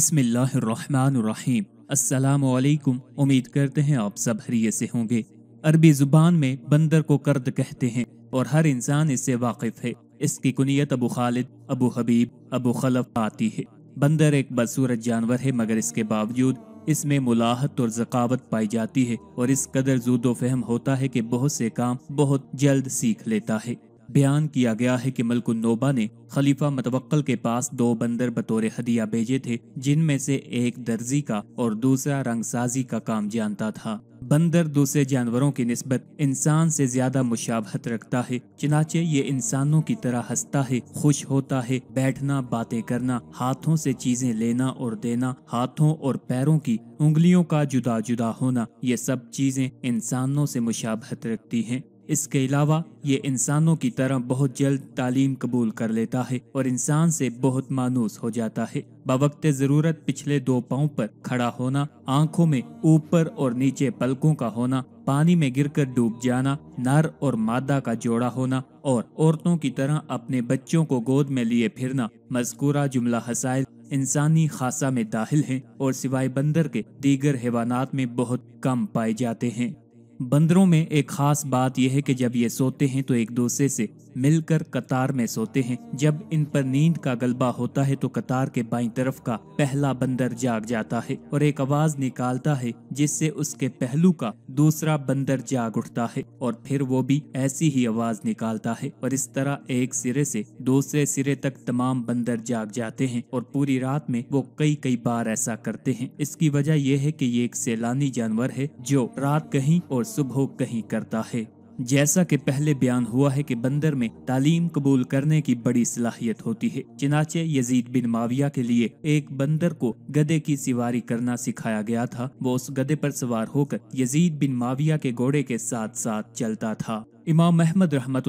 अस्सलाम वालेकुम उम्मीद करते हैं आप सब हरिये से होंगे अरबी ज़ुबान में बंदर को कर्द कहते हैं और हर इंसान इससे वाकिफ़ है इसकी कुनियत अबू खालिद अबू हबीब अबू खलफ आती है बंदर एक बदसूरत जानवर है मगर इसके बावजूद इसमें मुलाहत और जकावत पाई जाती है और इस कदर जूदो फहम होता है कि बहुत से काम बहुत जल्द सीख लेता है बयान किया गया है कि मलकुन्नोबा ने खलीफा मतवक्ल के पास दो बंदर बतौर हदिया भेजे थे जिनमें से एक दर्जी का और दूसरा रंगसाजी का काम जानता था बंदर दूसरे जानवरों की नस्बत इंसान से ज्यादा मुशाबहत रखता है चनाचे ये इंसानों की तरह हंसता है खुश होता है बैठना बातें करना हाथों से चीजें लेना और देना हाथों और पैरों की उंगलियों का जुदा जुदा होना ये सब चीजें इंसानों से मुशाबहत रखती हैं इसके अलावा ये इंसानों की तरह बहुत जल्द तालीम कबूल कर लेता है और इंसान से बहुत मानूस हो जाता है बवक्त ज़रूरत पिछले दो पाँव पर खड़ा होना आंखों में ऊपर और नीचे पलकों का होना पानी में गिरकर डूब जाना नर और मादा का जोड़ा होना और औरतों की तरह अपने बच्चों को गोद में लिए फिरना मजकूरा जुमला हसाइल इंसानी खासा में दाखिल है और सिवाय बंदर के दीगर हैवानात में बहुत कम पाए जाते हैं बंदरों में एक खास बात यह है कि जब ये सोते हैं तो एक दूसरे से मिलकर कतार में सोते हैं जब इन पर नींद का गलबा होता है तो कतार के बाई तरफ का पहला बंदर जाग जाता है और एक आवाज निकालता है जिससे उसके पहलू का दूसरा बंदर जाग उठता है और फिर वो भी ऐसी ही आवाज निकालता है और इस तरह एक सिरे से दूसरे सिरे तक तमाम बंदर जाग जाते हैं और पूरी रात में वो कई कई बार ऐसा करते हैं इसकी वजह यह है की ये एक सैलानी जानवर है जो रात कहीं और सुबह कहीं करता है जैसा कि पहले बयान हुआ है कि बंदर में तालीम कबूल करने की बड़ी सलाहियत होती है चिनाचे यजीद बिन माविया के लिए एक बंदर को गधे की सवारी करना सिखाया गया था वो उस गधे पर सवार होकर यजीद बिन माविया के घोड़े के साथ साथ चलता था इमाम महमद रहमत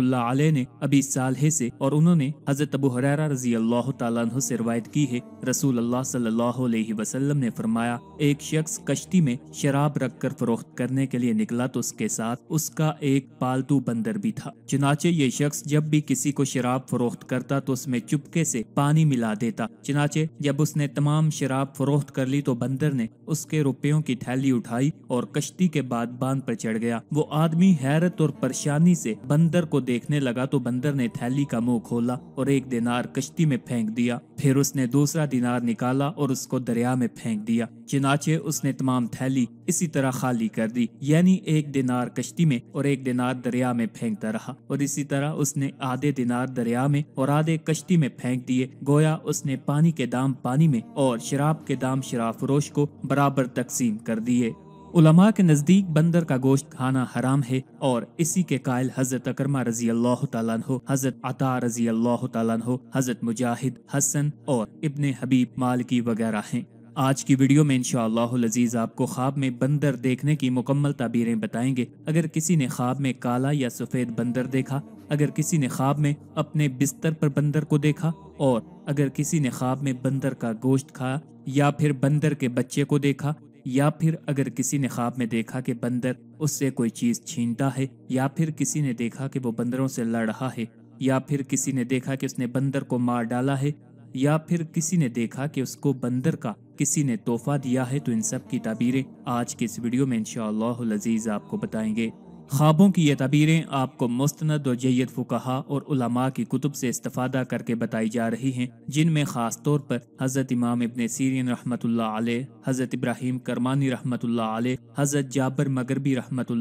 ने अभी है से और उन्होंने हजरत अबू हरारा रजी अल्लाह से रवायत की है रसूल अल्लाह सल्लल्लाहु अलैहि वसल्लम ने फरमाया एक शख्स कश्ती में शराब रख कर फरोख्त करने के लिए निकला तो उसके साथ उसका एक पालतू बंदर भी था चनाचे ये शख्स जब भी किसी को शराब फरोख्त करता तो उसमें चुपके से पानी मिला देता चनाचे जब उसने तमाम शराब फरोख्त कर ली तो बंदर ने उसके रुपयों की थैली उठाई और कश्ती के बाद बांध पर चढ़ गया वो आदमी हैरत और परेशानी आसानी से बंदर को देखने लगा तो बंदर ने थैली का मुंह खोला और एक दिनार कश्ती में फेंक दिया फिर उसने दूसरा दिनार निकाला और उसको दरिया में फेंक दिया चिनाचे उसने तमाम थैली इसी तरह खाली कर दी यानी एक दिनार कश्ती में और एक दिनार दरिया में फेंकता रहा और इसी तरह उसने आधे दिनार दरिया में और आधे कश्ती में फेंक दिए गोया उसने पानी के दाम पानी में और शराब के दाम शराब फरोश को बराबर तकसीम कर दिए उलमा के नज़दीक बंदर का गोश्त खाना हराम है और इसी के कायल हज़रत अकरमा रजी अल्लाह तु हज़रत अता रजी अल्लाह तु हज़रत मुजाहिद हसन और इब्न हबीब मालकी वगैरह हैं आज की वीडियो में अजीज़ आपको ख्वाब में बंदर देखने की मुकम्मल ताबीरें बताएंगे अगर किसी ने ख्वाब में काला या सफ़ेद बंदर देखा अगर किसी ने ख्वाब में अपने बिस्तर पर बंदर को देखा और अगर किसी ने ख्वाब में बंदर का गोश्त खाया या फिर बंदर के बच्चे को देखा या फिर अगर किसी ने ख्वाब में देखा कि बंदर उससे कोई चीज छीनता है या फिर किसी ने देखा कि वो बंदरों से लड़ रहा है या फिर किसी ने देखा कि उसने बंदर को मार डाला है या फिर किसी ने देखा कि उसको बंदर का किसी ने तोहफा दिया है तो इन सब की तबीरें आज के इस वीडियो में इन अजीज आपको बताएंगे ख्वाबों की ये तबीरें आपको मुस्तनद और जयद फुकाहा और उलमा की कुतुब से इस्तफादा करके बताई जा रही हैं जिनमें ख़ास तौर पर हज़रत इमाम इबन सीरिन रहमत आल हज़रत इब्राहिम करमानी रहमत हज़रत जाबर मगरबी रहमत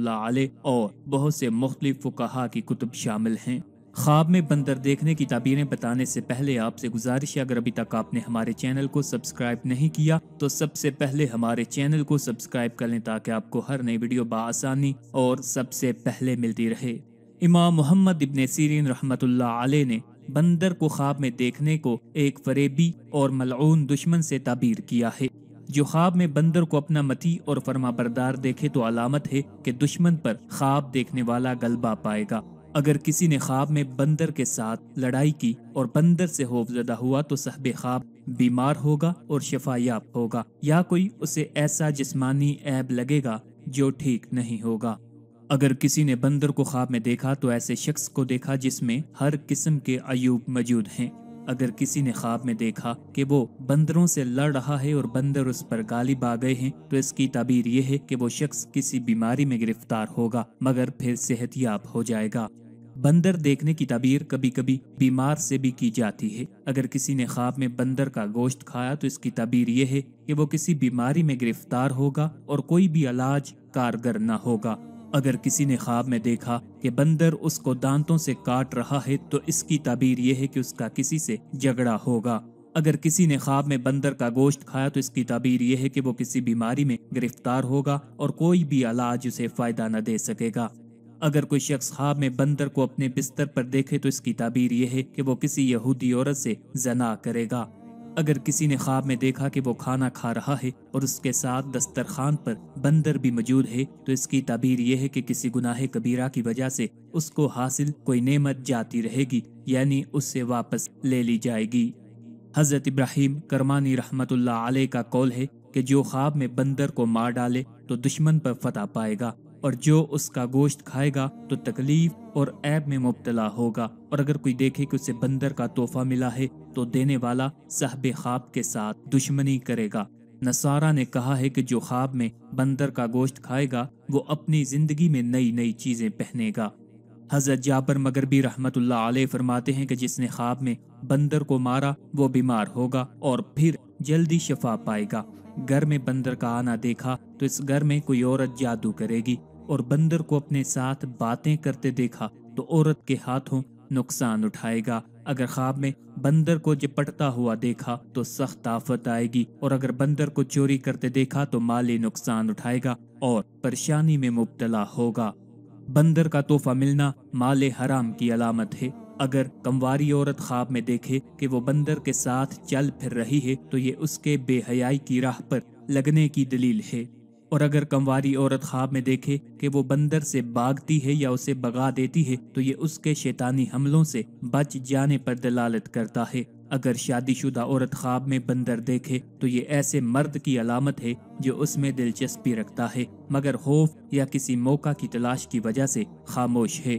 और बहुत से मुख्तलिफ फुकाहा की कुतुब शामिल हैं ख्वाब में बंदर देखने की ताबीरें बताने से पहले आपसे गुजारिश है अगर अभी तक आपने हमारे चैनल को सब्सक्राइब नहीं किया तो सबसे पहले हमारे चैनल को सब्सक्राइब कर लें ताकि आपको हर नई वीडियो बसानी और सबसे पहले मिलती रहे इमाम मोहम्मद इबन सीरीन रहमत आल ने बंदर को ख्वाब में देखने को एक फरेबी और मलून दुश्मन से ताबीर किया है जो ख्वाब में बंदर को अपना मती और फर्मा बरदार देखे तो अलामत है कि दुश्मन पर ख्वाब देखने वाला गलबा पाएगा अगर किसी ने ख्वाब में बंदर के साथ लड़ाई की और बंदर से होफजदा हुआ तो साहब ख्वाब बीमार होगा और शफायाब होगा या कोई उसे ऐसा जिस्मानी ऐब लगेगा जो ठीक नहीं होगा अगर किसी ने बंदर को ख्वाब में देखा तो ऐसे शख्स को देखा जिसमें हर किस्म के अयूब मौजूद हैं अगर किसी ने ख्वाब में देखा कि वो बंदरों से लड़ रहा है और बंदर उस पर गालिब आ गए हैं तो इसकी ताबीर यह है कि वो शख्स किसी बीमारी में गिरफ्तार होगा मगर फिर याब हो जाएगा बंदर देखने की तबीर कभी कभी बीमार से भी की जाती है अगर किसी ने ख्वाब में बंदर का गोश्त खाया तो इसकी तबीर यह है कि वो किसी बीमारी में गिरफ्तार होगा और कोई भी इलाज कारगर न होगा अगर किसी ने ख्वाब में देखा कि बंदर उसको दांतों से काट रहा है तो इसकी तबीर यह है कि उसका किसी से झगड़ा होगा अगर किसी ने ख्वाब में बंदर का गोश्त खाया तो इसकी तबीर यह है कि वो किसी बीमारी में गिरफ्तार होगा और कोई भी इलाज उसे फायदा न दे सकेगा अगर कोई शख्स ख्वाब में बंदर को अपने बिस्तर पर देखे तो इसकी ताबीर यह है कि वो किसी यहूदी औरत से जना करेगा अगर किसी ने ख्वाब में देखा कि वो खाना खा रहा है और उसके साथ दस्तरखान पर बंदर भी मौजूद है तो इसकी ताबीर यह है कि किसी गुनाह कबीरा की वजह से उसको हासिल कोई नेमत जाती रहेगी यानी उससे वापस ले ली जाएगी हज़रत इब्राहिम करमानी रहमत आल का कौल है कि जो ख्वाब में बंदर को मार डाले तो दुश्मन पर फतह पाएगा और जो उसका गोश्त खाएगा तो तकलीफ और ऐब में मुबतला होगा और अगर कोई देखे कि उसे बंदर का तोहफा मिला है तो देने वाला साहब ख्वाब के साथ दुश्मनी करेगा नसारा ने कहा है कि जो ख्वाब में बंदर का गोश्त खाएगा वो अपनी जिंदगी में नई नई चीजें पहनेगा हजरत जाबर मगरबी रहमत फरमाते हैं कि जिसने ख्वाब में बंदर को मारा वो बीमार होगा और फिर जल्दी शफा पाएगा घर में बंदर का आना देखा तो इस घर में कोई औरत जादू करेगी और बंदर को अपने साथ बातें करते देखा तो औरत के हाथों नुकसान उठाएगा अगर ख्वाब में बंदर को जपटता हुआ देखा तो सख्त आफत आएगी और अगर बंदर को चोरी करते देखा तो माली नुकसान उठाएगा और परेशानी में मुबतला होगा बंदर का तोहफा मिलना माले हराम की अलामत है अगर कमवारी औरत ख्वाब में देखे कि वो बंदर के साथ चल फिर रही है तो ये उसके बेहयाई की राह पर लगने की दलील है और अगर कमवारी औरत ख्वाब में देखे कि वो बंदर से भागती है या उसे भगा देती है तो ये उसके शैतानी हमलों से बच जाने पर दलालत करता है अगर शादीशुदा औरत ख्वाब में बंदर देखे तो ये ऐसे मर्द की अलामत है जो उसमें दिलचस्पी रखता है मगर खौफ या किसी मौका की तलाश की वजह से खामोश है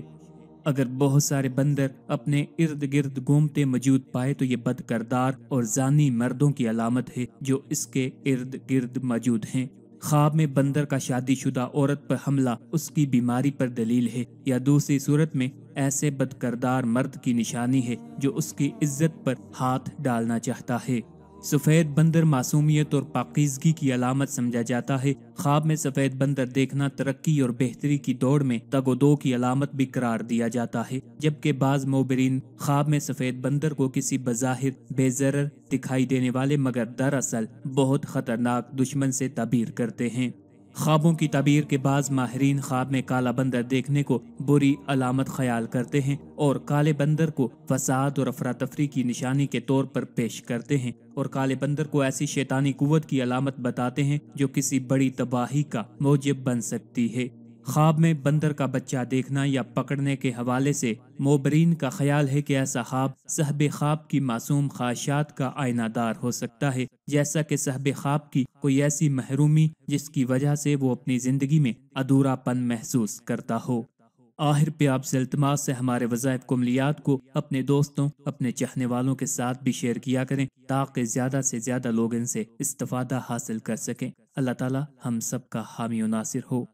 अगर बहुत सारे बंदर अपने इर्द गिर्द घूमते मौजूद पाए तो ये बदकरदार और जानी मर्दों की अलामत है जो इसके इर्द गिर्द मौजूद हैं ख्वाब में बंदर का शादीशुदा औरत पर हमला उसकी बीमारी पर दलील है या दूसरी सूरत में ऐसे बदकरदार मर्द की निशानी है जो उसकी इज्जत पर हाथ डालना चाहता है सफ़ेद बंदर मासूमियत और पाकिजगी की अलामत समझा जाता है ख्वाब में सफ़ेद बंदर देखना तरक्की और बेहतरी की दौड़ में तगोदो की अलामत भी करार दिया जाता है जबकि बाज मोबरीन ख्वाब में सफ़ेद बंदर को किसी बज़ाहिर बेजर दिखाई देने वाले मगर दरअसल बहुत खतरनाक दुश्मन से तबीर करते हैं ख्वाबों की तबीर के बाद माहरीन ख्वाब में काला बंदर देखने को बुरी अलामत ख्याल करते हैं और काले बंदर को फसाद और अफरा तफरी की निशानी के तौर पर पेश करते हैं और काले बंदर को ऐसी शैतानी कुत की अलामत बताते हैं जो किसी बड़ी तबाही का मौजब बन सकती है ख्वाब में बंदर का बच्चा देखना या पकड़ने के हवाले से मोबरीन का ख्याल है कि ऐसा ख्वाब सहब ख्वाब की मासूम ख्वाहिशात का आयनादार हो सकता है जैसा कि सहब ख्वाब की कोई ऐसी महरूमी जिसकी वजह से वो अपनी ज़िंदगी में अधूरापन महसूस करता हो आहिर पे आप अल्तमास से हमारे वज़ायब कुमलियात को अपने दोस्तों अपने चाहने वालों के साथ भी शेयर किया करें ताकि ज़्यादा से ज़्यादा लोग इनसे इस्तफ़ादा हासिल कर सकें अल्लाह ताला हम सब का हामी नासिर हो